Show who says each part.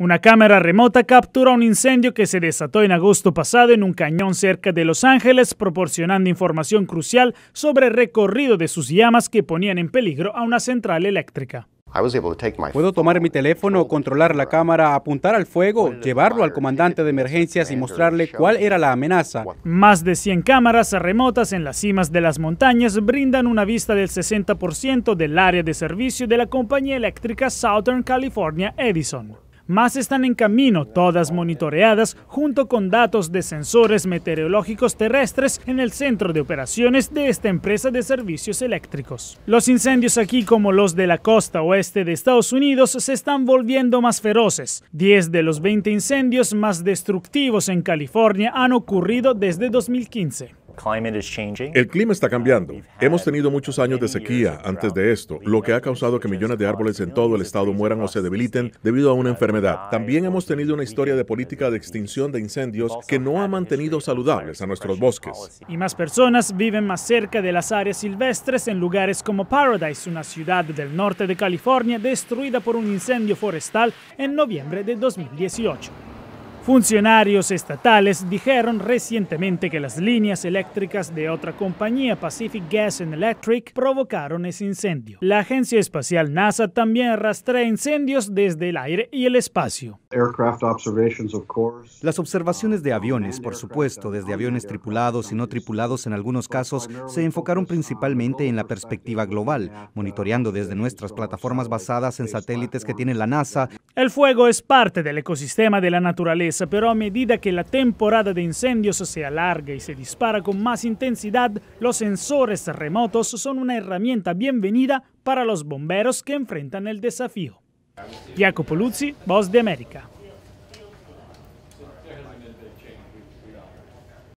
Speaker 1: Una cámara remota captura un incendio que se desató en agosto pasado en un cañón cerca de Los Ángeles, proporcionando información crucial sobre el recorrido de sus llamas que ponían en peligro a una central eléctrica.
Speaker 2: Puedo tomar mi teléfono, controlar la cámara, apuntar al fuego, llevarlo al comandante de emergencias y mostrarle cuál era
Speaker 1: la amenaza. Más de 100 cámaras remotas en las cimas de las montañas brindan una vista del 60% del área de servicio de la compañía eléctrica Southern California Edison. Más están en camino, todas monitoreadas junto con datos de sensores meteorológicos terrestres en el centro de operaciones de esta empresa de servicios eléctricos. Los incendios aquí como los de la costa oeste de Estados Unidos se están volviendo más feroces. 10 de los 20 incendios más destructivos en California han ocurrido desde 2015.
Speaker 3: El clima está cambiando. Hemos tenido muchos años de sequía antes de esto, lo que ha causado que millones de árboles en todo el estado mueran o se debiliten debido a una enfermedad. También hemos tenido una historia de política de extinción de incendios que no ha mantenido saludables a nuestros bosques.
Speaker 1: Y más personas viven más cerca de las áreas silvestres en lugares como Paradise, una ciudad del norte de California destruida por un incendio forestal en noviembre de 2018. Funcionarios estatales dijeron recientemente que las líneas eléctricas de otra compañía, Pacific Gas and Electric, provocaron ese incendio. La agencia espacial NASA también rastrea incendios desde el aire y el espacio.
Speaker 2: Las observaciones de aviones, por supuesto, desde aviones tripulados y no tripulados en algunos casos, se enfocaron principalmente en la perspectiva global, monitoreando desde nuestras plataformas basadas en satélites que tiene la NASA.
Speaker 1: El fuego es parte del ecosistema de la naturaleza pero a medida que la temporada de incendios se alarga y se dispara con más intensidad, los sensores remotos son una herramienta bienvenida para los bomberos que enfrentan el desafío. Voz de América.